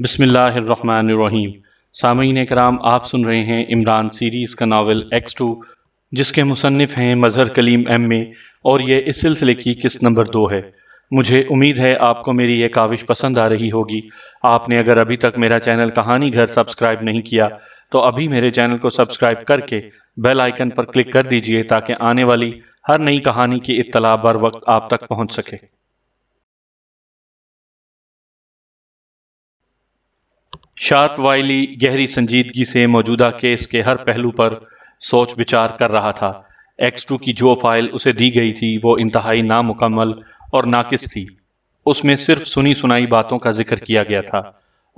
बसमीम सामीन कराम आप सुन रहे हैं इमरान सीरीज़ का नावल एक्स टू जिसके मुसनफ़ हैं मजहर कलीम एम ए और ये इस सिलसिले की किस्त नंबर दो है मुझे उम्मीद है आपको मेरी ये काविश पसंद आ रही होगी आपने अगर अभी तक मेरा चैनल कहानी घर सब्सक्राइब नहीं किया तो अभी मेरे चैनल को सब्सक्राइब करके बेल आइकन पर क्लिक कर दीजिए ताकि आने वाली हर नई कहानी की इतला बर वक्त आप तक पहुंच सके शार्प वाइली गहरी संजीदगी से मौजूदा केस के हर पहलू पर सोच विचार कर रहा था एक्स टू की जो फाइल उसे दी गई थी वो इंतहाई नामुकम्मल और नाकिस थी उसमें सिर्फ सुनी सुनाई बातों का जिक्र किया गया था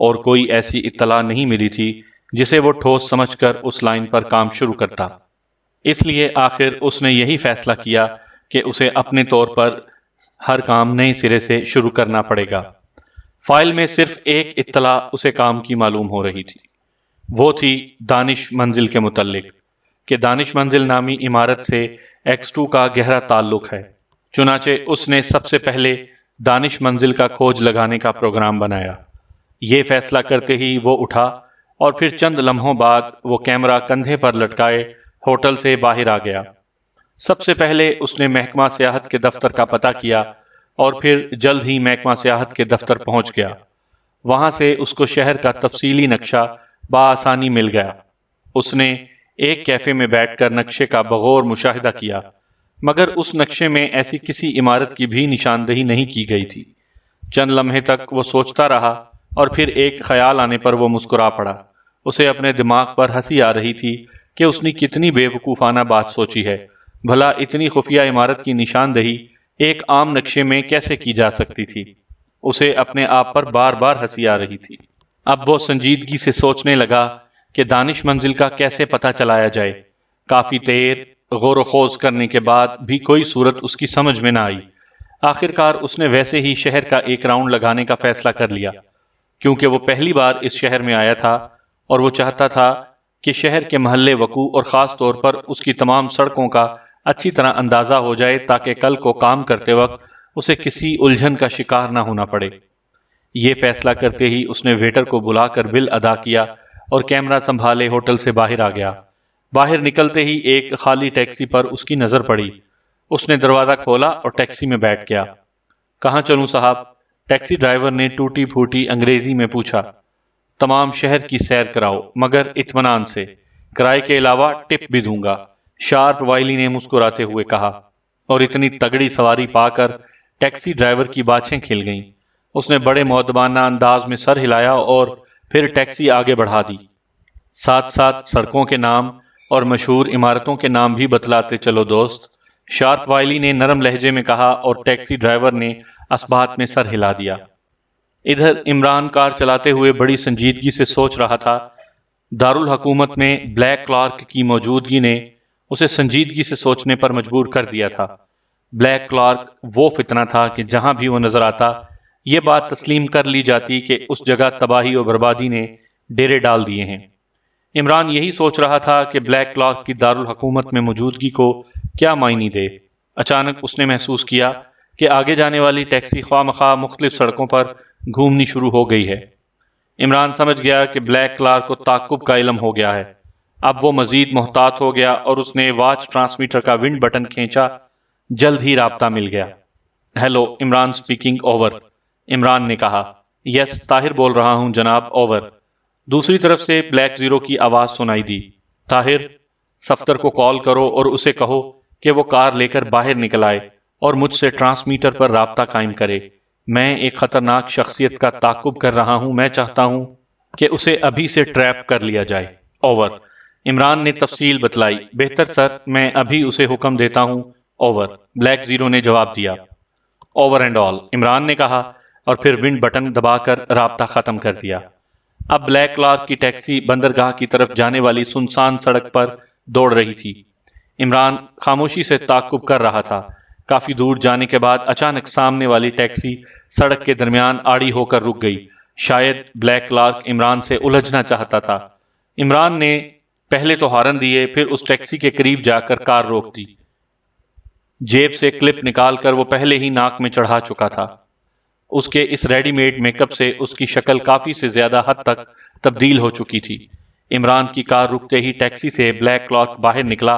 और कोई ऐसी इतला नहीं मिली थी जिसे वो ठोस समझकर उस लाइन पर काम शुरू करता इसलिए आखिर उसने यही फैसला किया कि उसे अपने तौर पर हर काम नए सिरे से शुरू करना पड़ेगा फाइल में सिर्फ एक इतला उसे काम की मालूम हो रही थी वो थी दानिश मंजिल के मुतलक कि दानिश मंजिल नामी इमारत से टू का गहरा ताल्लुक है चुनाचे उसने सबसे पहले दानिश मंजिल का खोज लगाने का प्रोग्राम बनाया ये फैसला करते ही वो उठा और फिर चंद लम्हों बाद वो कैमरा कंधे पर लटकाए होटल से बाहर आ गया सबसे पहले उसने महकमा सियाहत के दफ्तर का पता किया और फिर जल्द ही महकमा सियाहत के दफ्तर पहुंच गया वहां से उसको शहर का तफसीली नक्शा बासानी मिल गया उसने एक कैफे में बैठकर नक्शे का बगौर मुशाहिदा किया मगर उस नक्शे में ऐसी किसी इमारत की भी निशानदेही नहीं की गई थी चंद लम्हे तक वो सोचता रहा और फिर एक ख्याल आने पर वो मुस्कुरा पड़ा उसे अपने दिमाग पर हंसी आ रही थी कि उसने कितनी बेवकूफ़ाना बात सोची है भला इतनी खुफिया इमारत की निशानदेही एक आम नक्शे में कैसे की जा सकती थी उसे अपने आप पर बार बार हंसी आ रही थी अब वो संजीदगी से सोचने लगा कि दानिश मंजिल का कैसे पता चलाया जाए काफी देर गौर खोज करने के बाद भी कोई सूरत उसकी समझ में ना आई आखिरकार उसने वैसे ही शहर का एक राउंड लगाने का फैसला कर लिया क्योंकि वो पहली बार इस शहर में आया था और वो चाहता था कि शहर के महल्ले वकू और ख़ास तौर पर उसकी तमाम सड़कों का अच्छी तरह अंदाजा हो जाए ताकि कल को काम करते वक्त उसे किसी उलझन का शिकार ना होना पड़े ये फैसला करते ही उसने वेटर को बुलाकर बिल अदा किया और कैमरा संभाले होटल से बाहर आ गया बाहर निकलते ही एक खाली टैक्सी पर उसकी नजर पड़ी उसने दरवाजा खोला और टैक्सी में बैठ गया कहाँ चलूं साहब टैक्सी ड्राइवर ने टूटी फूटी अंग्रेजी में पूछा तमाम शहर की सैर कराओ मगर इतमान से किराए के अलावा टिप भी दूंगा शार्प वाइली ने मुस्कुराते हुए कहा और इतनी तगड़ी सवारी पाकर टैक्सी ड्राइवर की बाछें खिल गईं। उसने बड़े मौतबाना अंदाज में सर हिलाया और फिर टैक्सी आगे बढ़ा दी साथ साथ सड़कों के नाम और मशहूर इमारतों के नाम भी बतलाते चलो दोस्त शार्प वाइली ने नरम लहजे में कहा और टैक्सी ड्राइवर ने असबात में सर हिला दिया इधर इमरान कार चलाते हुए बड़ी संजीदगी से सोच रहा था दारुल हकूमत में ब्लैक क्लार्क की मौजूदगी ने उसे संजीदगी से सोचने पर मजबूर कर दिया था ब्लैक क्लार्क वो फितना था कि जहां भी वो नजर आता ये बात तस्लीम कर ली जाती कि उस जगह तबाही और बर्बादी ने डेरे डाल दिए हैं इमरान यही सोच रहा था कि ब्लैक क्लार्क की दारुल हकूमत में मौजूदगी को क्या मायने दे अचानक उसने महसूस किया कि आगे जाने वाली टैक्सी ख्वा मखा मुख्तलिफ सड़कों पर घूमनी शुरू हो गई है इमरान समझ गया कि ब्लैक क्लार्क को ताकुब का इलम हो गया है अब वो मजीद मोहतात हो गया और उसने वाच ट्रांसमीटर का विंड बटन खींचा जल्द ही रबता मिल गया hello Imran speaking over Imran ने कहा यस ताहिर बोल रहा हूं जनाब ओवर दूसरी तरफ से ब्लैक जीरो की आवाज़ सुनाई दी ताहिर सफ्तर को कॉल करो और उसे कहो कि वो कार लेकर बाहर निकल आए और मुझसे ट्रांसमीटर पर रबता कायम करे मैं एक खतरनाक शख्सियत का ताकुब कर रहा हूं मैं चाहता हूं कि उसे अभी से ट्रैप कर लिया जाए ओवर इमरान ने तफसील बतलाई बेहतर सर मैं अभी उसे हुक्म देता हूँ ओवर ब्लैक जीरो ने जवाब दिया ओवर एंड ऑल इमरान ने कहा और फिर विंड बटन दबाकर रबता ख़त्म कर दिया अब ब्लैक क्लार्क की टैक्सी बंदरगाह की तरफ जाने वाली सुनसान सड़क पर दौड़ रही थी इमरान खामोशी से ताकुब कर रहा था काफ़ी दूर जाने के बाद अचानक सामने वाली टैक्सी सड़क के दरमियान आड़ी होकर रुक गई शायद ब्लैक क्लार्क इमरान से उलझना चाहता था इमरान ने पहले तो हॉर्न दिए फिर उस टैक्सी के करीब जाकर कार रोक दी जेब से क्लिप निकालकर वो पहले ही नाक में चढ़ा चुका था उसके इस रेडीमेड मेकअप से उसकी शक्ल काफी से ज्यादा हद तक तब्दील हो चुकी थी इमरान की कार रुकते ही टैक्सी से ब्लैक क्लॉथ बाहर निकला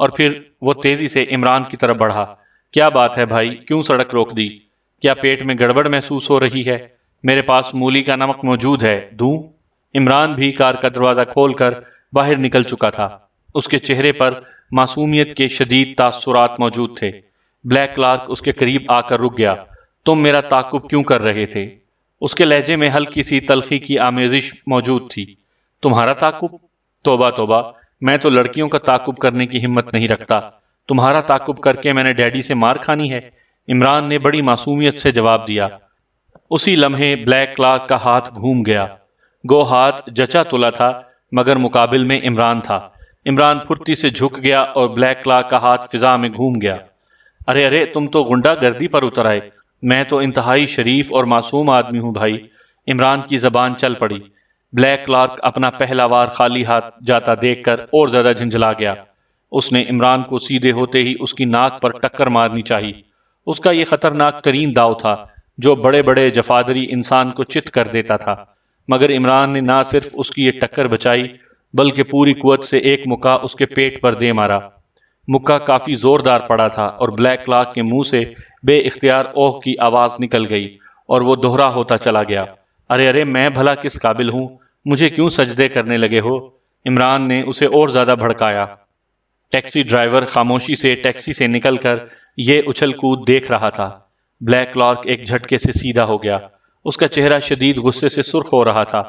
और फिर वो तेजी से इमरान की तरफ बढ़ा क्या बात है भाई क्यों सड़क रोक दी क्या पेट में गड़बड़ महसूस हो रही है मेरे पास मूली का नमक मौजूद है दू इमरान भी कार का दरवाजा खोलकर बाहर निकल चुका था उसके चेहरे पर मासूमियत के शदीद तासुरात मौजूद थे ब्लैक क्लार्क उसके करीब आकर रुक गया तुम मेरा ताकुब क्यों कर रहे थे उसके लहजे में हल्की सी तलखी की आमेजिश मौजूद थी तुम्हारा ताकुब तोबा तोबा मैं तो लड़कियों का ताकुब करने की हिम्मत नहीं रखता तुम्हारा ताकुब करके मैंने डैडी से मार खानी है इमरान ने बड़ी मासूमियत से जवाब दिया उसी लम्हे ब्लैक क्लार्क का हाथ घूम गया गो हाथ जचा तुला था मगर मुकाबिल में इमरान था इमरान फुर्ती से झुक गया और ब्लैक क्ला का हाथ फिजा में घूम गया अरे अरे तुम तो गुंडा गर्दी पर उतर आए मैं तो इंतहाई शरीफ और मासूम आदमी हूं भाई इमरान की जबान चल पड़ी ब्लैक क्लार्क अपना पहला वार खाली हाथ जाता देखकर और ज्यादा झंझला गया उसने इमरान को सीधे होते ही उसकी नाक पर टक्कर मारनी चाहिए उसका यह खतरनाक तरीन दाव था जो बड़े बड़े जफादरी इंसान को चित कर देता था मगर इमरान ने ना सिर्फ उसकी ये टक्कर बचाई बल्कि पूरी कुत से एक मुक्का उसके पेट पर दे मारा मुक्का काफ़ी ज़ोरदार पड़ा था और ब्लैक क्लाक के मुंह से बे इख्तियार ओह की आवाज़ निकल गई और वो दोहरा होता चला गया अरे अरे मैं भला किस काबिल हूँ मुझे क्यों सजदे करने लगे हो इमरान ने उसे और ज़्यादा भड़काया टैक्सी ड्राइवर खामोशी से टैक्सी से निकलकर ये उछल कूद देख रहा था ब्लैक क्लॉक एक झटके से सीधा हो गया उसका चेहरा शदीद गुस्से से सुर्ख हो रहा था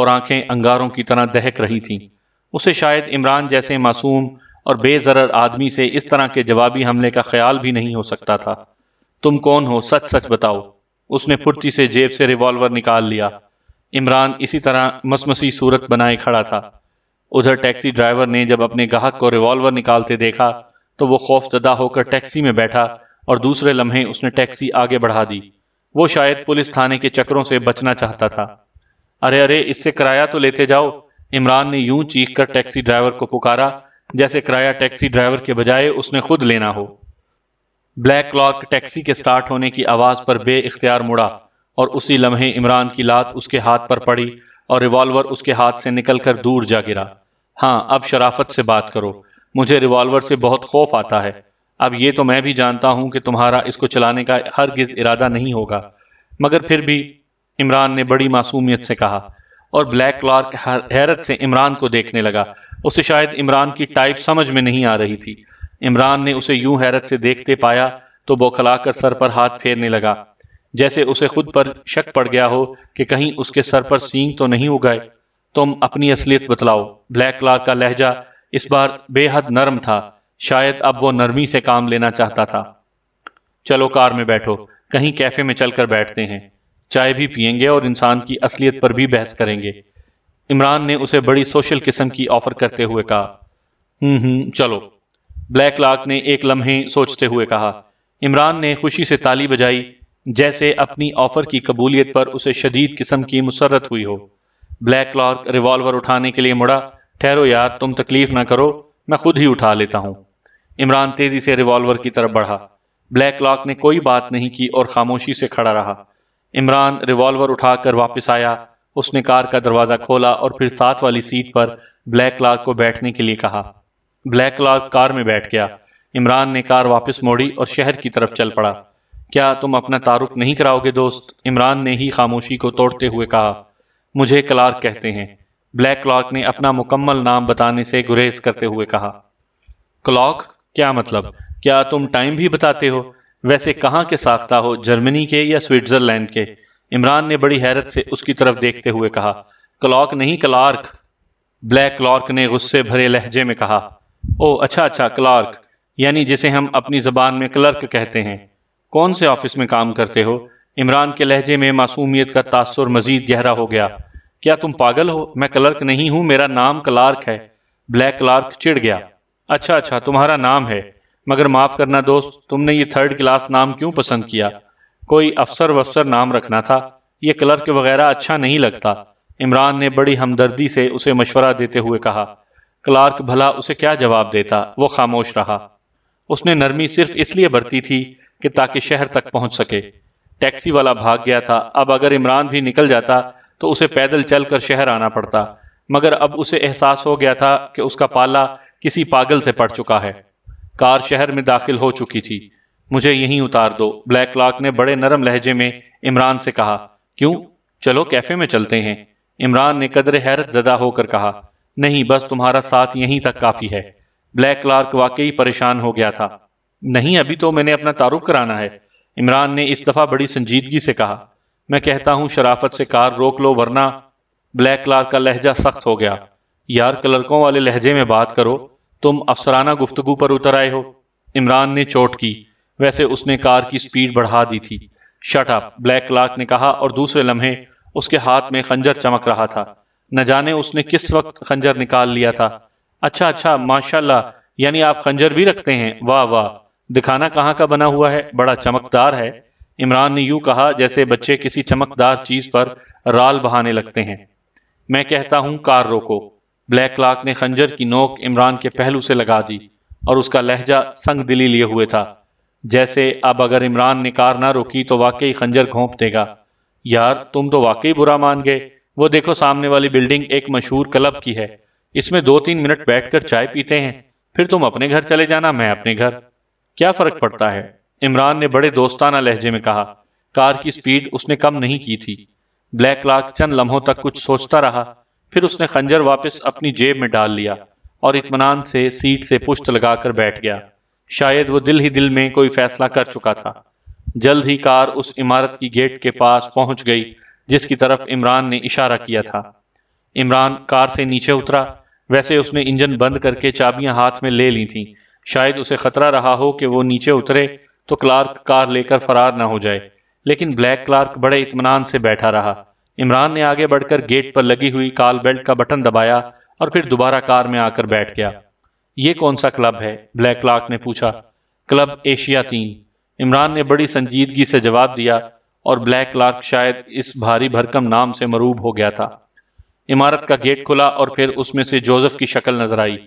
और आंखें अंगारों की तरह दहक रही थीं उसे शायद इमरान जैसे मासूम और बेजरर आदमी से इस तरह के जवाबी हमले का ख्याल भी नहीं हो सकता था तुम कौन हो सच सच बताओ उसने फुर्ती से जेब से रिवॉल्वर निकाल लिया इमरान इसी तरह मसमसी सूरत बनाए खड़ा था उधर टैक्सी ड्राइवर ने जब अपने गाहक को रिवॉल्वर निकालते देखा तो वो खौफजदा होकर टैक्सी में बैठा और दूसरे लम्हे उसने टैक्सी आगे बढ़ा दी वो शायद पुलिस थाने के चक्करों से बचना चाहता था अरे अरे इससे किराया तो लेते जाओ इमरान ने यूं चीख कर टैक्सी ड्राइवर को पुकारा जैसे किराया टैक्सी ड्राइवर के बजाय उसने खुद लेना हो ब्लैक क्लॉक टैक्सी के स्टार्ट होने की आवाज पर बे इख्तियार मुड़ा और उसी लम्हे इमरान की लात उसके हाथ पर पड़ी और रिवॉल्वर उसके हाथ से निकलकर दूर जा गिरा हाँ अब शराफत से बात करो मुझे रिवॉल्वर से बहुत खौफ आता है अब ये तो मैं भी जानता हूं कि तुम्हारा इसको चलाने का हर गिज इरादा नहीं होगा मगर फिर भी इमरान ने बड़ी मासूमियत से कहा और ब्लैक क्लार्क हैरत से इमरान को देखने लगा उसे शायद इमरान की टाइप समझ में नहीं आ रही थी इमरान ने उसे यूं हैरत से देखते पाया तो बौखला कर सर पर हाथ फेरने लगा जैसे उसे खुद पर शक पड़ गया हो कि कहीं उसके सर पर सींग तो नहीं उगाए तुम अपनी असलियत बतलाओ ब्लैक क्लार्क का लहजा इस बार बेहद नरम था शायद अब वो नरमी से काम लेना चाहता था चलो कार में बैठो कहीं कैफे में चलकर बैठते हैं चाय भी पियेंगे और इंसान की असलियत पर भी बहस करेंगे इमरान ने उसे बड़ी सोशल किस्म की ऑफर करते हुए कहा हम्म, हम्म चलो ब्लैक लाक ने एक लम्हे सोचते हुए कहा इमरान ने खुशी से ताली बजाई जैसे अपनी ऑफर की कबूलियत पर उसे शदीद किस्म की मुसरत हुई हो ब्लैक लॉक रिवॉल्वर उठाने के लिए मुड़ा ठहरो यार तुम तकलीफ ना करो मैं खुद ही उठा लेता हूँ इमरान तेजी से रिवॉल्वर की तरफ बढ़ा ब्लैक लॉक ने कोई बात नहीं की और खामोशी से खड़ा रहा इमरान रिवॉल्वर उठाकर वापस आया उसने कार का दरवाजा खोला और फिर साथ वाली सीट पर ब्लैक लॉक को बैठने के लिए कहा ब्लैक लॉक कार में बैठ गया इमरान ने कार वापस मोड़ी और शहर की तरफ चल पड़ा क्या तुम अपना तारुफ नहीं कराओगे दोस्त इमरान ने ही खामोशी को तोड़ते हुए कहा मुझे क्लार्क कहते हैं ब्लैक क्लॉक ने अपना मुकम्मल नाम बताने से गुरेज करते हुए कहा क्लॉक क्या मतलब क्या तुम टाइम भी बताते हो वैसे कहाँ के साख्ता हो जर्मनी के या स्विट्जरलैंड के इमरान ने बड़ी हैरत से उसकी तरफ देखते हुए कहा क्लॉक नहीं क्लार्क ब्लैक क्लार्क ने गुस्से भरे लहजे में कहा ओ अच्छा अच्छा क्लार्क यानी जिसे हम अपनी जबान में क्लर्क कहते हैं कौन से ऑफिस में काम करते हो इमरान के लहजे में मासूमियत का तासर मजीद गहरा हो गया क्या तुम पागल हो मैं क्लर्क नहीं हूं मेरा नाम क्लार्क है ब्लैक क्लार्क चिड़ गया अच्छा अच्छा तुम्हारा नाम है मगर माफ करना दोस्त तुमने ये थर्ड क्लास नाम क्यों पसंद किया कोई अफसर वफसर नाम रखना था यह क्लर्क वगैरह अच्छा नहीं लगता इमरान ने बड़ी हमदर्दी से उसे मशवरा देते हुए कहा क्लार्क भला उसे क्या जवाब देता वो खामोश रहा उसने नरमी सिर्फ इसलिए बरती थी कि ताकि शहर तक पहुंच सके टैक्सी वाला भाग गया था अब अगर इमरान भी निकल जाता तो उसे पैदल चलकर शहर आना पड़ता मगर अब उसे एहसास हो गया था कि उसका पाला किसी पागल से पड़ चुका है कार शहर में दाखिल हो चुकी थी मुझे यहीं उतार दो ब्लैक लॉक ने बड़े नरम लहजे में इमरान से कहा क्यों चलो कैफे में चलते हैं इमरान ने कदर हैरत जदा होकर कहा नहीं बस तुम्हारा साथ यहीं तक काफी है ब्लैक क्लार्क वाकई परेशान हो गया था नहीं अभी तो मैंने अपना तारुफ कराना है इमरान ने इस दफा बड़ी संजीदगी से कहा मैं कहता हूं शराफत से कार रोक लो वरना ब्लैक लार्क का लहजा सख्त हो गया यार क्लर्कों वाले लहजे में बात करो तुम अफसराना गुफ्तगु पर उतर आए हो इमरान ने चोट की वैसे उसने कार की स्पीड बढ़ा दी थी शट अप ब्लैक क्लार्क ने कहा और दूसरे लम्हे उसके हाथ में खंजर चमक रहा था न जाने उसने किस वक्त खंजर निकाल लिया था अच्छा अच्छा माशाल्लाह यानी आप खंजर भी रखते हैं वाह वाह दिखाना कहाँ का बना हुआ है बड़ा चमकदार है इमरान ने यूं कहा जैसे बच्चे किसी चमकदार चीज पर राल बहाने लगते हैं मैं कहता हूं कार रोको ब्लैक लाक ने खंजर की नोक इमरान के पहलू से लगा दी और उसका लहजा संग दिली लिए हुए था जैसे अब अगर इमरान ने कार ना रोकी तो वाकई खंजर घोंप देगा यार तुम तो वाकई बुरा मान गए वो देखो सामने वाली बिल्डिंग एक मशहूर क्लब की है इसमें दो तीन मिनट बैठकर चाय पीते हैं फिर तुम अपने घर चले जाना मैं अपने घर क्या फर्क पड़ता है इमरान ने बड़े दोस्ताना लहजे में कहा कार की स्पीड उसने कम नहीं की थी ब्लैक लाख चंद लम्हों तक कुछ सोचता रहा फिर उसने खंजर वापस अपनी जेब में डाल लिया और इतमान से सीट से पुश्त लगाकर बैठ गया शायद वो दिल ही दिल में कोई फैसला कर चुका था जल्द ही कार उस इमारत की गेट के पास पहुंच गई जिसकी तरफ इमरान ने इशारा किया था इमरान कार से नीचे उतरा वैसे उसने इंजन बंद करके चाबियां हाथ में ले ली थीं शायद उसे खतरा रहा हो कि वो नीचे उतरे तो क्लार्क कार लेकर फरार ना हो जाए लेकिन ब्लैक क्लार्क बड़े इतमान से बैठा रहा इमरान ने आगे बढ़कर गेट पर लगी हुई काल बेल्ट का बटन दबाया और फिर दोबारा कार में आकर बैठ गया ये कौन सा क्लब है ब्लैक लाक ने पूछा क्लब एशिया तीन इमरान ने बड़ी संजीदगी से जवाब दिया और ब्लैक लाक शायद इस भारी भरकम नाम से मरूब हो गया था इमारत का गेट खुला और फिर उसमें से जोजफ की शक्ल नजर आई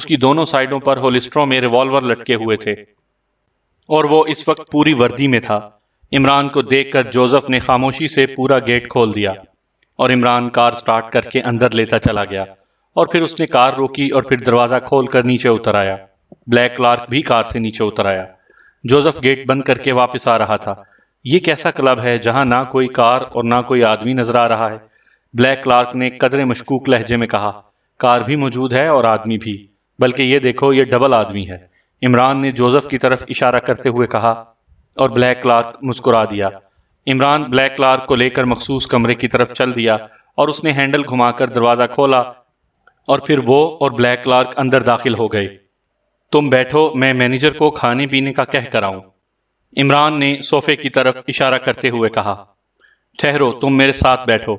उसकी दोनों साइडों पर होलिस्ट्रो में रिवॉल्वर लटके हुए थे और वो इस वक्त पूरी वर्दी में था इमरान को देखकर जोसेफ ने खामोशी से पूरा गेट खोल दिया और इमरान कार स्टार्ट करके अंदर लेता चला गया और फिर उसने कार रोकी और फिर दरवाज़ा खोल कर नीचे उतर आया ब्लैक क्लार्क भी कार से नीचे उतर आया जोसेफ गेट बंद करके वापस आ रहा था ये कैसा क्लब है जहां ना कोई कार और ना कोई आदमी नजर आ रहा है ब्लैक क्लार्क ने कदरे मशकूक लहजे में कहा कार भी मौजूद है और आदमी भी बल्कि ये देखो ये डबल आदमी है इमरान ने जोसेफ की तरफ इशारा करते हुए कहा और ब्लैक क्लार्क मुस्कुरा दिया इमरान ब्लैक क्लार्क को लेकर मखसूस कमरे की तरफ चल दिया और उसने हैंडल घुमाकर दरवाज़ा खोला और फिर वो और ब्लैक क्लार्क अंदर दाखिल हो गए तुम बैठो मैं मैनेजर को खाने पीने का कह कर आऊं इमरान ने सोफे की तरफ इशारा करते हुए कहा ठहरो तुम मेरे साथ बैठो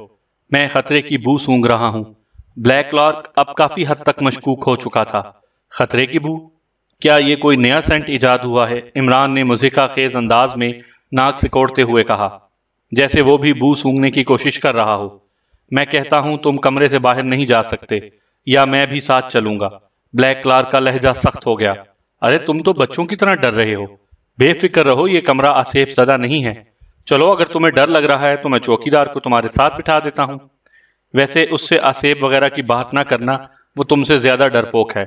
मैं खतरे की बू सूंघ रहा हूं ब्लैक क्लार्क अब काफ़ी हद तक मशकूक हो चुका था खतरे की बू क्या ये कोई नया सेंट ईजाद हुआ है इमरान ने मुजिका खेज अंदाज में नाक सिकोड़ते हुए कहा जैसे वो भी बू सूंघने की कोशिश कर रहा हो मैं कहता हूं तुम कमरे से बाहर नहीं जा सकते या मैं भी साथ चलूंगा ब्लैक क्लार का लहजा सख्त हो गया अरे तुम तो बच्चों की तरह डर रहे हो बेफिक्र रहो ये कमरा असेफ सदा नहीं है चलो अगर तुम्हें डर लग रहा है तो मैं चौकीदार को तुम्हारे साथ बिठा देता हूँ वैसे उससे असेब वगैरह की बात ना करना वो तुमसे ज्यादा डरपोक है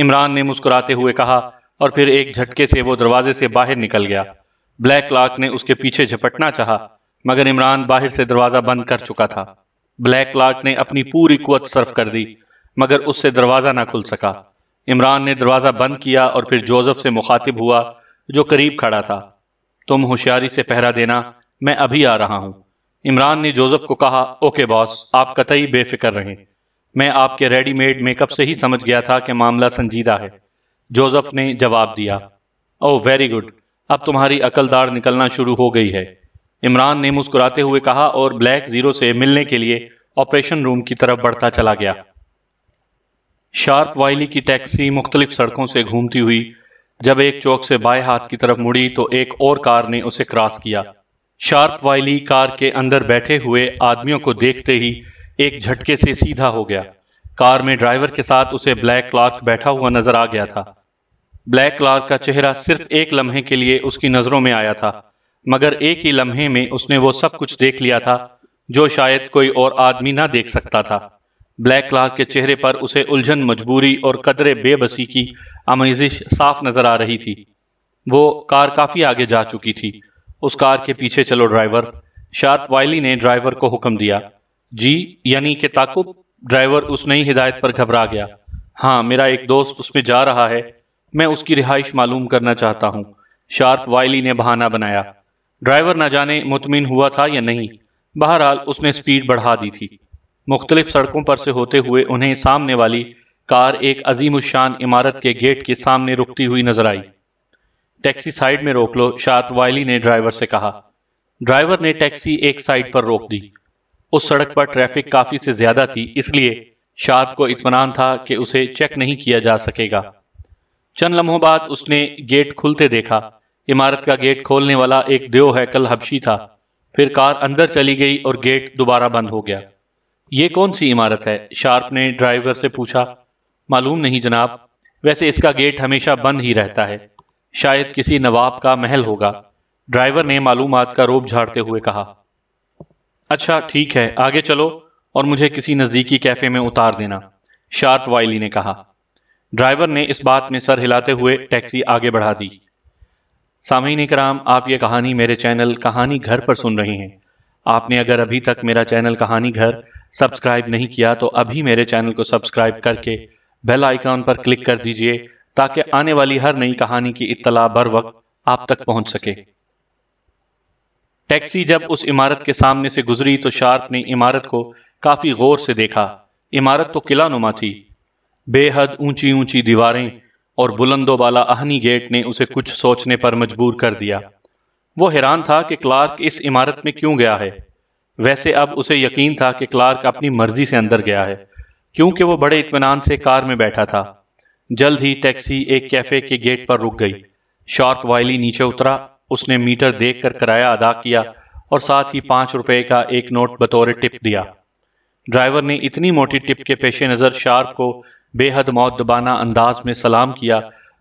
इमरान ने मुस्कुराते हुए कहा और फिर एक झटके से वो दरवाजे से बाहर निकल गया ब्लैक क्लार्क ने उसके पीछे झपटना चाहा मगर इमरान बाहर से दरवाजा बंद कर चुका था ब्लैक क्लार्क ने अपनी पूरी कुत सर्फ कर दी मगर उससे दरवाजा ना खुल सका इमरान ने दरवाजा बंद किया और फिर जोजफ से मुखातिब हुआ जो करीब खड़ा था तुम होशियारी से पहरा देना मैं अभी आ रहा हूं इमरान ने जोजफ़ को कहा ओके बॉस आप कतई बेफिक्र रहें मैं आपके रेडीमेड मेकअप से ही समझ गया था कि मामला संजीदा है जोसेफ ने जवाब दिया ओ वेरी गुड अब तुम्हारी अकलदार निकलना शुरू हो गई है इमरान ने मुस्कुराते हुए कहा और ब्लैक जीरो से मिलने के लिए ऑपरेशन रूम की तरफ बढ़ता चला गया शार्प वाइली की टैक्सी मुख्तलिफ सड़कों से घूमती हुई जब एक चौक से बाएं हाथ की तरफ मुड़ी तो एक और कार ने उसे क्रॉस किया शार्प वाइली कार के अंदर बैठे हुए आदमियों को देखते ही एक झटके से सीधा हो गया कार में ड्राइवर के साथ उसे ब्लैक क्लार्क बैठा हुआ नजर आ गया था ब्लैक क्लार्क का चेहरा सिर्फ एक लम्हे के लिए उसकी नजरों में आया था मगर एक ही लम्हे में उसने वो सब कुछ देख लिया था जो शायद कोई और आदमी ना देख सकता था ब्लैक क्लार्क के चेहरे पर उसे उलझन मजबूरी और कदरे बेबसी की आमेजिश साफ नजर आ रही थी वो कार काफी आगे जा चुकी थी उस कार के पीछे चलो ड्राइवर शार्प वाइली ने ड्राइवर को हुक्म दिया जी यानी कि ताकुब ड्राइवर उस नई हिदायत पर घबरा गया हाँ मेरा एक दोस्त उसमें जा रहा है मैं उसकी रिहाइश मालूम करना चाहता हूँ शार्प वाइली ने बहाना बनाया ड्राइवर ना जाने मुतमिन हुआ था या नहीं बहरहाल उसने स्पीड बढ़ा दी थी मुख्तलिफ सड़कों पर से होते हुए उन्हें सामने वाली कार एक अजीम शान इमारत के गेट के सामने रुकती हुई नजर आई टैक्सी साइड में रोक लो शार्प वाइली ने ड्राइवर से कहा ड्राइवर ने टैक्सी एक साइड पर रोक दी उस सड़क पर ट्रैफिक काफी से ज्यादा थी इसलिए शार्प को इतमान था कि उसे चेक नहीं किया जा सकेगा चंद लम्हों बाद उसने गेट खुलते देखा इमारत का गेट खोलने वाला एक देव हैकल हबशी था फिर कार अंदर चली गई और गेट दोबारा बंद हो गया ये कौन सी इमारत है शार्प ने ड्राइवर से पूछा मालूम नहीं जनाब वैसे इसका गेट हमेशा बंद ही रहता है शायद किसी नवाब का महल होगा ड्राइवर ने मालूमात का रोप झाड़ते हुए कहा अच्छा ठीक है आगे चलो और मुझे किसी नज़दीकी कैफे में उतार देना शार्प वाइली ने कहा ड्राइवर ने इस बात में सर हिलाते हुए टैक्सी आगे बढ़ा दी सामीन कराम आप ये कहानी मेरे चैनल कहानी घर पर सुन रहे हैं आपने अगर अभी तक मेरा चैनल कहानी घर सब्सक्राइब नहीं किया तो अभी मेरे चैनल को सब्सक्राइब करके बेल आइकॉन पर क्लिक कर दीजिए ताकि आने वाली हर नई कहानी की इत्तला बर वक्त आप तक पहुंच सके टैक्सी जब उस इमारत के सामने से गुजरी तो शार्क ने इमारत को काफी गौर से देखा इमारत तो किला नुमा थी बेहद ऊंची ऊंची दीवारें और बाला आहनी गेट ने उसे कुछ सोचने पर मजबूर कर दिया वो हैरान था कि क्लार्क इस इमारत में क्यों गया है वैसे अब उसे यकीन था कि क्लार्क अपनी मर्जी से अंदर गया है क्योंकि वो बड़े इतमान से कार में बैठा था जल्द ही टैक्सी एक कैफे के गेट पर रुक गई शार्क वायली नीचे उतरा उसने मीटर देखकर किराया अदा किया और साथ ही पांच रुपए का एक नोट बतौर टिप दिया ड्राइवर ने इतनी मोटी टिप के पेश नज़र शार्प को बेहद मौत दबाना अंदाज में सलाम किया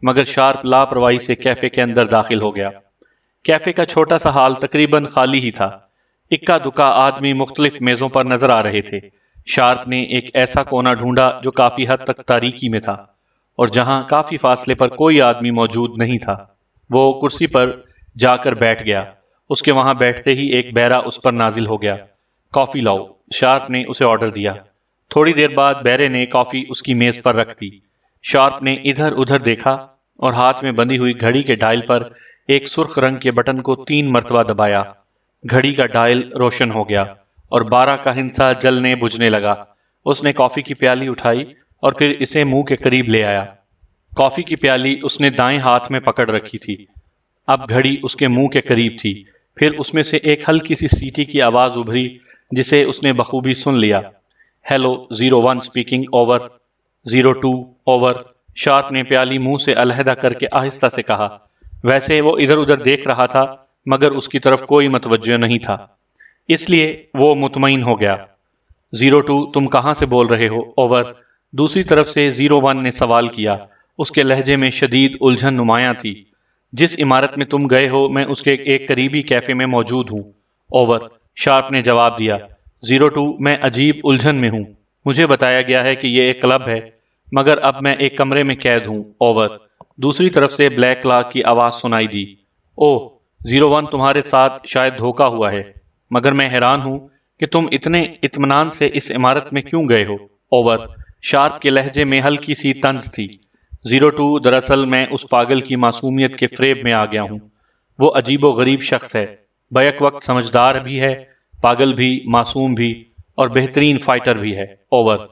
मगर शार्प लापरवाही से कैफे के अंदर दाखिल हो गया कैफे का छोटा सा हाल तकरीबन खाली ही था इक्का दुक्का आदमी मुख्तलिफ मेजों पर नजर आ रहे थे शार्प ने एक ऐसा कोना ढूंढा जो काफी हद तक तारीकी में था और जहां काफी फासले पर कोई आदमी मौजूद नहीं था वो कुर्सी पर जाकर बैठ गया उसके वहां बैठते ही एक बैरा उस पर नाजिल हो गया कॉफी लाओ शार्प ने उसे ऑर्डर दिया थोड़ी देर बाद बैरे ने कॉफी उसकी मेज पर रख दी शार्प ने इधर उधर देखा और हाथ में बंधी हुई घड़ी के डायल पर एक सुर्ख रंग के बटन को तीन मरतबा दबाया घड़ी का डायल रोशन हो गया और बारह का हिंसा जलने बुझने लगा उसने कॉफी की प्याली उठाई और फिर इसे मुंह के करीब ले आया कॉफी की प्याली उसने दाएं हाथ में पकड़ रखी थी अब घड़ी उसके मुंह के करीब थी फिर उसमें से एक हल्की सी सीटी की आवाज़ उभरी जिसे उसने बखूबी सुन लिया hello zero one speaking over zero two over sharp ने प्याली मुंह से अलहदा करके आहिस्ता से कहा वैसे वो इधर उधर देख रहा था मगर उसकी तरफ कोई मतवजह नहीं था इसलिए वो मुतमिन हो गया जीरो टू तुम कहाँ से बोल रहे हो ओवर दूसरी तरफ से जीरो वन ने सवाल किया उसके लहजे में शदीद उलझन नुमाया थी जिस इमारत में तुम गए हो मैं उसके एक करीबी कैफे में मौजूद हूँ ओवर शार्प ने जवाब दिया जीरो टू मैं अजीब उलझन में हूँ मुझे बताया गया है कि यह एक क्लब है मगर अब मैं एक कमरे में कैद हूँ ओवर दूसरी तरफ से ब्लैक क्लाक की आवाज़ सुनाई दी ओह जीरो वन तुम्हारे साथ शायद धोखा हुआ है मगर मैं हैरान हूँ कि तुम इतने इतमान से इस इमारत में क्यों गए हो ओवर शार्प के लहजे में हल्की सी तंज थी ज़ीरो टू दरअसल मैं उस पागल की मासूमियत के फ्रेब में आ गया हूँ वो अजीब व गरीब शख्स है बैक वक्त समझदार भी है पागल भी मासूम भी और बेहतरीन फाइटर भी है ओवर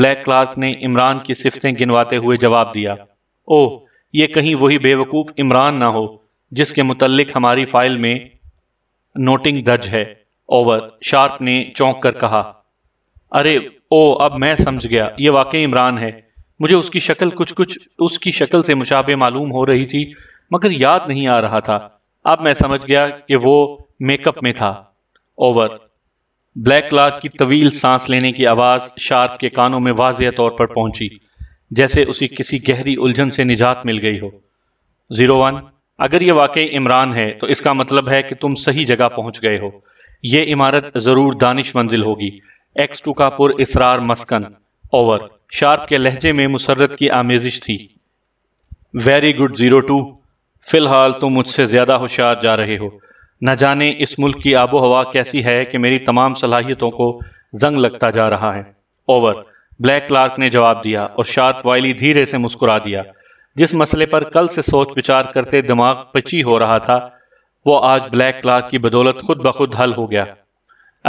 ब्लैक क्लार्क ने इमरान की सिफतें गिनवाते हुए जवाब दिया ओह ये कहीं वही बेवकूफ़ इमरान ना हो जिसके मुतलक हमारी फाइल में नोटिंग दर्ज है ओवर शार्प ने चौंक कर कहा अरे ओ अब मैं समझ गया ये वाकई इमरान है मुझे उसकी शक्ल कुछ कुछ उसकी शक्ल से मुशाबे मालूम हो रही थी मगर याद नहीं आ रहा था अब मैं समझ गया कि वो मेकअप में था ओवर ब्लैक क्लाक की तवील सांस लेने की आवाज शार्प के कानों में वाजह तौर पर पहुंची जैसे उसी किसी गहरी उलझन से निजात मिल गई हो जीरो वन अगर ये वाकई इमरान है तो इसका मतलब है कि तुम सही जगह पहुंच गए हो यह इमारत जरूर दानिश मंजिल होगी एक्स टू का पुर इसरार मस्कन ओवर शार्प के लहजे में मुसरत की आमेजिश थी वेरी गुड ज़ीरो टू फ़िलहाल तुम मुझसे ज़्यादा होशियार जा रहे हो न जाने इस मुल्क की आबो हवा कैसी है कि मेरी तमाम सलाहियतों को जंग लगता जा रहा है ओवर ब्लैक क्लार्क ने जवाब दिया और शार्प वाइली धीरे से मुस्कुरा दिया जिस मसले पर कल से सोच विचार करते दिमाग पची हो रहा था वो आज ब्लैक क्लार्क की बदौलत खुद ब खुद हल हो गया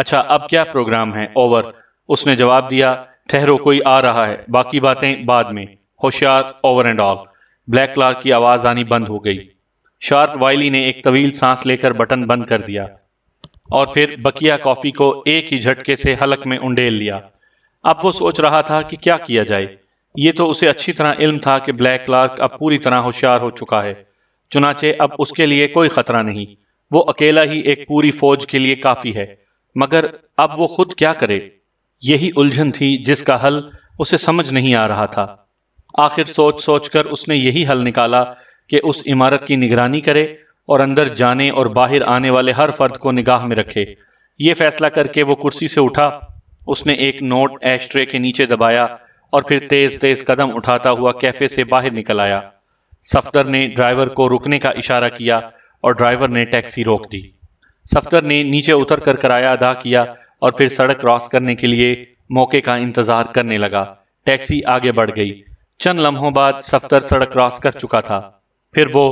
अच्छा अब क्या प्रोग्राम है ओवर उसने जवाब दिया ठहरो कोई आ रहा है बाकी बातें बाद में होशियार over and all black Clark की आवाज आनी बंद हो गई शार्प वाइली ने एक तवील सांस लेकर बटन बंद कर दिया और फिर बकिया कॉफी को एक ही झटके से हलक में उंडेल लिया अब वो सोच रहा था कि क्या किया जाए ये तो उसे अच्छी तरह इल्म था कि ब्लैक क्लार्क अब पूरी तरह होशियार हो चुका है चुनाचे अब उसके लिए कोई खतरा नहीं वो अकेला ही एक पूरी फौज के लिए काफी है मगर अब वो खुद क्या करे यही उलझन थी जिसका हल उसे समझ नहीं आ रहा था आखिर सोच सोच कर उसने यही हल निकाला कि उस इमारत की निगरानी करे और अंदर जाने और बाहर आने वाले हर फर्द को निगाह में रखे ये फैसला करके वो कुर्सी से उठा उसने एक नोट ऐश ट्रे के नीचे दबाया और फिर तेज तेज कदम उठाता हुआ कैफे से बाहर निकल आया सफ्तर ने ड्राइवर को रुकने का इशारा किया और ड्राइवर ने टैक्सी रोक दी सफ्तर ने नीचे उतर कर किराया अदा किया और फिर सड़क क्रॉस करने के लिए मौके का इंतजार करने लगा टैक्सी आगे बढ़ गई चंद लम्हों बाद सफ्तर सड़क क्रॉस कर चुका था फिर वो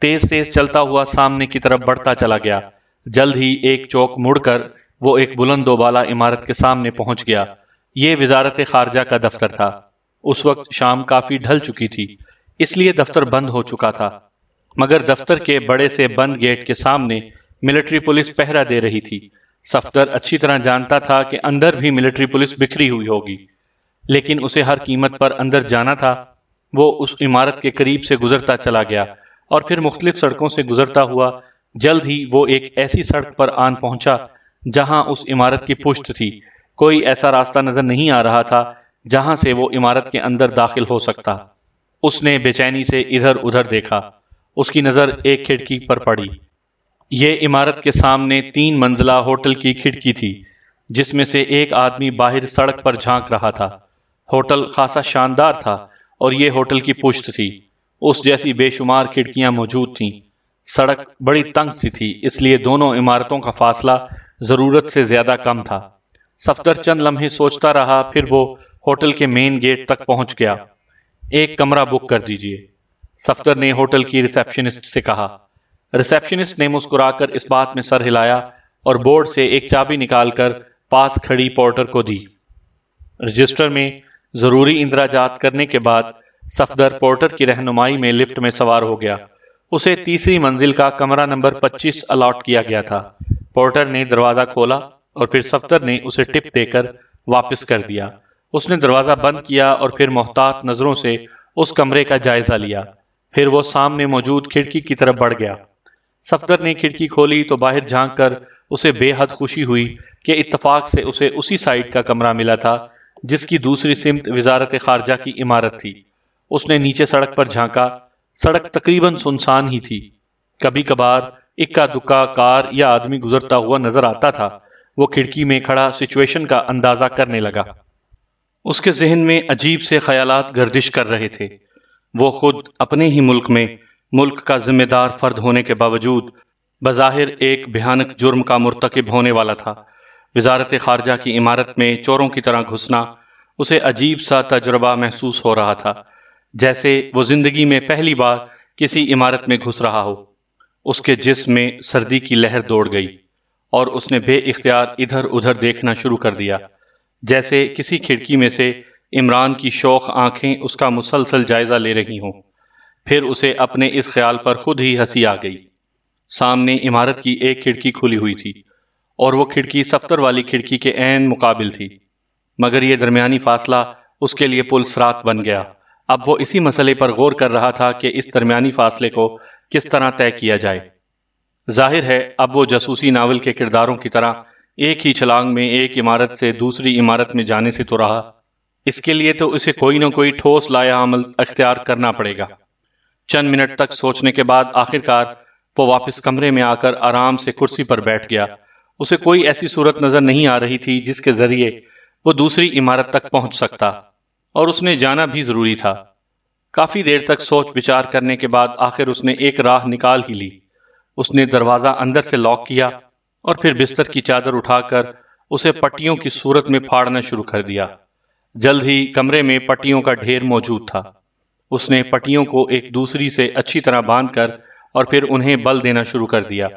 तेज तेज चलता हुआ सामने की तरफ बढ़ता चला गया जल्द ही एक चौक मुड़कर वो एक बुलंद दोबाला इमारत के सामने पहुंच गया ये वजारत खारजा का दफ्तर था उस वक्त शाम काफी ढल चुकी थी इसलिए दफ्तर बंद हो चुका था मगर दफ्तर के बड़े से बंद गेट के सामने मिलिट्री पुलिस पहरा दे रही थी सफदर अच्छी तरह जानता था कि अंदर भी मिलिट्री पुलिस बिखरी हुई होगी लेकिन उसे हर कीमत पर अंदर जाना था वो उस इमारत के करीब से गुजरता चला गया और फिर मुख्तलिफ सड़कों से गुजरता हुआ जल्द ही वो एक ऐसी सड़क पर आन पहुंचा जहां उस इमारत की पुष्ट थी कोई ऐसा रास्ता नजर नहीं आ रहा था जहां से वो इमारत के अंदर दाखिल हो सकता उसने बेचैनी से इधर उधर देखा उसकी नजर एक खिड़की पर पड़ी ये इमारत के सामने तीन मंजिला होटल की खिड़की थी जिसमें से एक आदमी बाहर सड़क पर झांक रहा था होटल खासा शानदार था और ये होटल की पुश्त थी उस जैसी बेशुमार खिड़कियां मौजूद थीं सड़क बड़ी तंग सी थी इसलिए दोनों इमारतों का फासला ज़रूरत से ज़्यादा कम था सफदर चंद लम्हे सोचता रहा फिर वो होटल के मेन गेट तक पहुंच गया एक कमरा बुक कर दीजिए सफदर ने होटल की रिसेप्शनिस्ट से कहा रिसेप्शनिस्ट ने मुस्कुराकर इस बात में सर हिलाया और बोर्ड से एक चाबी निकालकर पास खड़ी पोर्टर को दी रजिस्टर में जरूरी इंदिराजात करने के बाद सफदर पोर्टर की रहनुमाई में लिफ्ट में सवार हो गया उसे तीसरी मंजिल का कमरा नंबर 25 अलॉट किया गया था पोर्टर ने दरवाजा खोला और फिर सफदर ने उसे टिप देकर वापस कर दिया उसने दरवाजा बंद किया और फिर मोहतात नजरों से उस कमरे का जायजा लिया फिर वो सामने मौजूद खिड़की की तरफ बढ़ गया सफदर ने खिड़की खोली तो बाहर झांक कर उसे बेहद खुशी हुई कि इतफाक से उसे उसी साइड का कमरा मिला था जिसकी दूसरी सिमत वजारत खारजा की इमारत थी उसने नीचे सड़क पर झांका सड़क तकरीबन सुनसान ही थी कभी कभार इक्का दुक्का कार या आदमी गुजरता हुआ नजर आता था वो खिड़की में खड़ा सिचुएशन का अंदाजा करने लगा उसके जहन में अजीब से ख्याल गर्दिश कर रहे थे वो खुद अपने ही मुल्क में मुल्क का जिम्मेदार फर्द होने के बावजूद बज़ाहिर एक भयानक जुर्म का मरतकब होने वाला था वजारत खारजा की इमारत में चोरों की तरह घुसना उसे अजीब सा तजुर्बा महसूस हो रहा था जैसे वो जिंदगी में पहली बार किसी इमारत में घुस रहा हो उसके जिस्म में सर्दी की लहर दौड़ गई और उसने बे इख्तियार इधर उधर देखना शुरू कर दिया जैसे किसी खिड़की में से इमरान की शौख आंखें उसका मुसलसल जायजा ले रही हों फिर उसे अपने इस ख्याल पर खुद ही हंसी आ गई सामने इमारत की एक खिड़की खुली हुई थी और वो खिड़की सफ्तर वाली खिड़की के एन मुकाबिल थी मगर यह दरमियानी फासला उसके लिए पुलसरात बन गया अब वो इसी मसले पर गौर कर रहा था कि इस दरमियानी फासले को किस तरह तय किया जाए जाहिर है अब वो जासूसी नावल के किरदारों की तरह एक ही छलांग में एक इमारत से दूसरी इमारत में जाने से तो रहा इसके लिए तो उसे कोई ना कोई ठोस लाया अमल अख्तियार करना पड़ेगा चंद मिनट तक सोचने के बाद आखिरकार वो वापस कमरे में आकर आराम से कुर्सी पर बैठ गया उसे कोई ऐसी सूरत नजर नहीं आ रही थी जिसके जरिए वो दूसरी इमारत तक पहुंच सकता और उसने जाना भी जरूरी था काफी देर तक सोच विचार करने के बाद आखिर उसने एक राह निकाल ही ली उसने दरवाजा अंदर से लॉक किया और फिर बिस्तर की चादर उठाकर उसे पट्टियों की सूरत में फाड़ना शुरू कर दिया जल्द ही कमरे में पट्टियों का ढेर मौजूद था उसने पटियों को एक दूसरी से अच्छी तरह बांधकर और फिर उन्हें बल देना शुरू कर दिया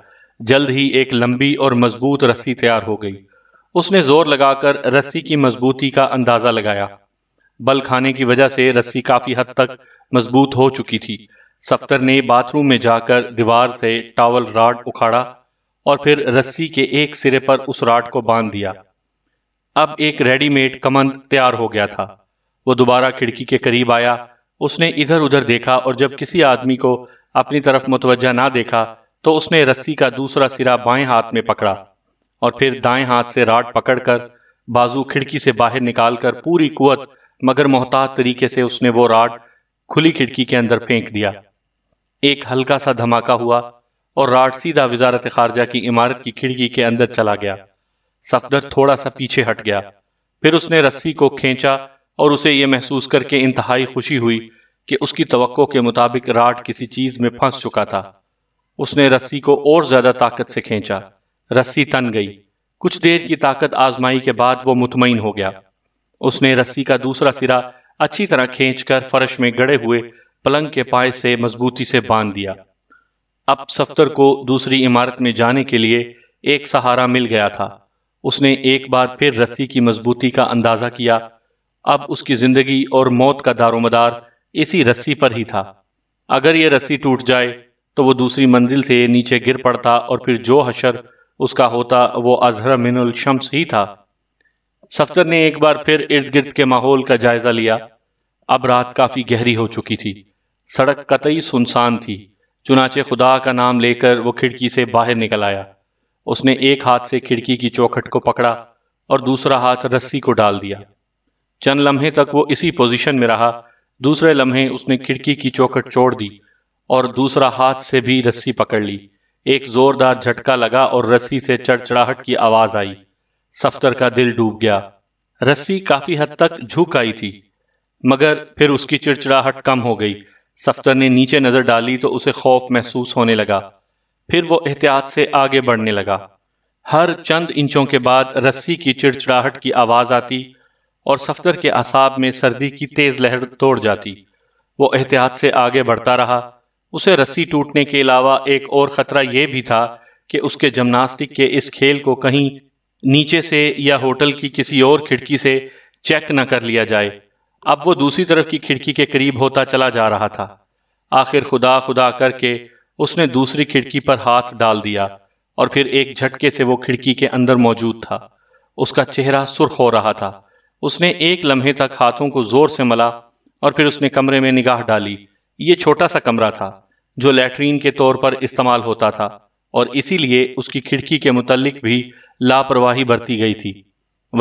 जल्द ही एक लंबी और मजबूत रस्सी तैयार हो गई उसने जोर लगाकर रस्सी की मजबूती का अंदाजा लगाया बल खाने की वजह से रस्सी काफी हद तक मजबूत हो चुकी थी सफ्तर ने बाथरूम में जाकर दीवार से टावल राड उखाड़ा और फिर रस्सी के एक सिरे पर उस राड को बांध दिया अब एक रेडीमेड कमंद तैयार हो गया था वो दोबारा खिड़की के करीब आया उसने इधर उधर देखा और जब किसी आदमी को अपनी तरफ मुतवजा ना देखा तो उसने रस्सी का दूसरा सिरा बाएं हाथ में पकड़ा और फिर दाएं हाथ से राड पकड़कर बाजू खिड़की से बाहर निकालकर पूरी कुत मगर मोहताज तरीके से उसने वो राड खुली खिड़की के अंदर फेंक दिया एक हल्का सा धमाका हुआ और राड सीधा वजारत खारजा की इमारत की खिड़की के अंदर चला गया सफदर थोड़ा सा पीछे हट गया फिर उसने रस्सी को खींचा और उसे ये महसूस करके इंतहाई खुशी हुई कि उसकी तो के मुताबिक राट किसी चीज में फंस चुका था उसने रस्सी को और ज्यादा ताकत से खींचा रस्सी तन गई कुछ देर की ताकत आजमाई के बाद वो मुतमिन हो गया उसने रस्सी का दूसरा सिरा अच्छी तरह खींचकर फर्श में गड़े हुए पलंग के पाए से मजबूती से बांध दिया अब सफ्तर को दूसरी इमारत में जाने के लिए एक सहारा मिल गया था उसने एक बार फिर रस्सी की मजबूती का अंदाजा किया अब उसकी जिंदगी और मौत का दारोमदार इसी रस्सी पर ही था अगर यह रस्सी टूट जाए तो वो दूसरी मंजिल से नीचे गिर पड़ता और फिर जो हशर उसका होता वो अजहर मिनुल शम्स ही था सफ्तर ने एक बार फिर इर्द गिर्द के माहौल का जायजा लिया अब रात काफी गहरी हो चुकी थी सड़क कतई सुनसान थी चुनाचे खुदा का नाम लेकर वो खिड़की से बाहर निकल आया उसने एक हाथ से खिड़की की चौखट को पकड़ा और दूसरा हाथ रस्सी को डाल दिया चंद लम्हे तक वो इसी पोजीशन में रहा दूसरे लम्हे उसने खिड़की की चौखट छोड़ दी और दूसरा हाथ से भी रस्सी पकड़ ली एक जोरदार झटका लगा और रस्सी से चड़चड़ाहट की आवाज आई सफ्तर का दिल डूब गया रस्सी काफी हद तक झुक आई थी मगर फिर उसकी चिड़चिड़ाहट कम हो गई सफ्तर ने नीचे नजर डाली तो उसे खौफ महसूस होने लगा फिर वो एहतियात से आगे बढ़ने लगा हर चंद इंचों के बाद रस्सी की चिड़चिड़ाहट की आवाज आती और सफदर के असाब में सर्दी की तेज लहर तोड़ जाती वो एहतियात से आगे बढ़ता रहा उसे रस्सी टूटने के अलावा एक और खतरा यह भी था कि उसके जिमनास्टिक के इस खेल को कहीं नीचे से या होटल की किसी और खिड़की से चेक न कर लिया जाए अब वो दूसरी तरफ की खिड़की के करीब होता चला जा रहा था आखिर खुदा खुदा करके उसने दूसरी खिड़की पर हाथ डाल दिया और फिर एक झटके से वो खिड़की के अंदर मौजूद था उसका चेहरा सुर्ख हो रहा था उसने एक लम्हे तक हाथों को जोर से मला और फिर उसने कमरे में निगाह डाली ये छोटा सा कमरा था जो लेटरीन के तौर पर इस्तेमाल होता था और इसीलिए उसकी खिड़की के मुतलिक भी लापरवाही बरती गई थी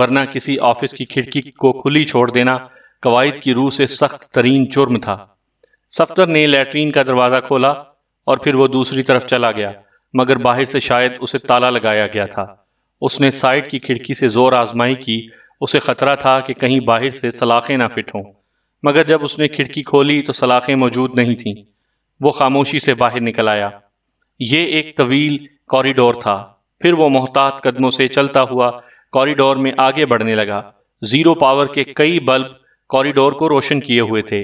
वरना किसी ऑफिस की खिड़की को खुली छोड़ देना कवायद की रूह से सख्त तरीन जुर्म था सफ्तर ने लेटरीन का दरवाज़ा खोला और फिर वो दूसरी तरफ चला गया मगर बाहर से शायद उसे ताला लगाया गया था उसने साइड की खिड़की से जोर आजमाई की उसे खतरा था कि कहीं बाहर से सलाखें ना फिट हों मगर जब उसने खिड़की खोली तो सलाखें मौजूद नहीं थीं वो खामोशी से बाहर निकल आया ये एक तवील कॉरिडोर था फिर वो मोहतात कदमों से चलता हुआ कॉरिडोर में आगे बढ़ने लगा जीरो पावर के कई बल्ब कॉरिडोर को रोशन किए हुए थे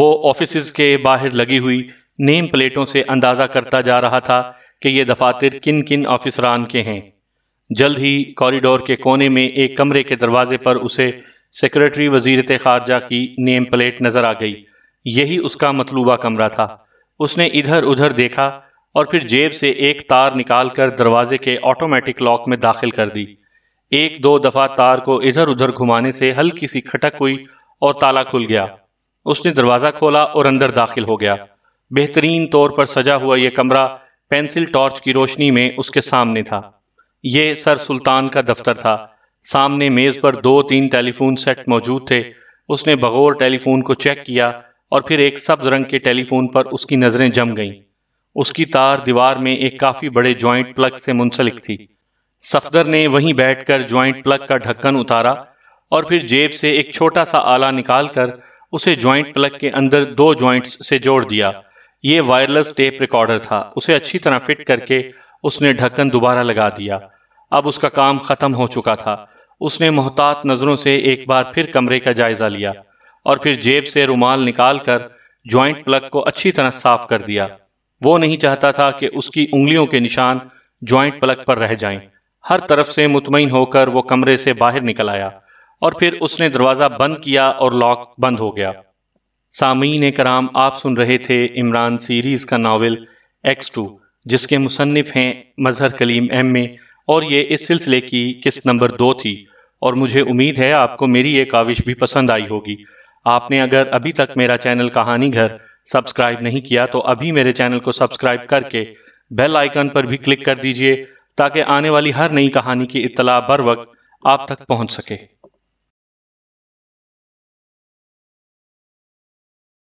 वो ऑफिस के बाहर लगी हुई नेम प्लेटों से अंदाज़ा करता जा रहा था कि ये दफातर किन किन ऑफिसरान के हैं जल्द ही कॉरिडोर के कोने में एक कमरे के दरवाजे पर उसे सेक्रेटरी वजीरत खारजा की नेम प्लेट नजर आ गई यही उसका मतलूबा कमरा था उसने इधर उधर देखा और फिर जेब से एक तार निकालकर दरवाजे के ऑटोमेटिक लॉक में दाखिल कर दी एक दो दफा तार को इधर उधर घुमाने से हल्की सी खटक हुई और ताला खुल गया उसने दरवाजा खोला और अंदर दाखिल हो गया बेहतरीन तौर पर सजा हुआ यह कमरा पेंसिल टॉर्च की रोशनी में उसके सामने था ये सर सुल्तान का दफ्तर था सामने मेज पर दो तीन टेलीफोन सेट मौजूद थे उसने बगौर टेलीफोन को चेक किया और फिर एक सब्ज रंग के टेलीफोन पर उसकी नजरें जम गईं। उसकी तार दीवार में एक काफी बड़े ज्वाइंट प्लग से मुंसलिक थी सफदर ने वहीं बैठकर ज्वाइंट प्लग का ढक्कन उतारा और फिर जेब से एक छोटा सा आला निकालकर उसे ज्वाइंट प्लग के अंदर दो ज्वाइंट्स से जोड़ दिया ये वायरलेस टेप रिकॉर्डर था उसे अच्छी तरह फिट करके उसने ढक्कन दोबारा लगा दिया अब उसका काम खत्म हो चुका था उसने मोहतात नजरों से एक बार फिर कमरे का जायजा लिया और फिर जेब से रुमाल निकालकर ज्वाइंट प्लग को अच्छी तरह साफ कर दिया वो नहीं चाहता था कि उसकी उंगलियों के निशान ज्वाइंट प्लग पर रह जाएं। हर तरफ से मुतमिन होकर वो कमरे से बाहर निकल आया और फिर उसने दरवाज़ा बंद किया और लॉक बंद हो गया सामीन कराम आप सुन रहे थे इमरान सीरीज़ का नावल एक्स टू जिसके मुसनफ़ हैं मजहर कलीम एम में और ये इस सिलसिले की किस्त नंबर दो थी और मुझे उम्मीद है आपको मेरी ये काविश भी पसंद आई होगी आपने अगर अभी तक मेरा चैनल कहानी घर सब्सक्राइब नहीं किया तो अभी मेरे चैनल को सब्सक्राइब करके बेल आइकन पर भी क्लिक कर दीजिए ताकि आने वाली हर नई कहानी की इतला बर वक्त आप तक पहुंच सके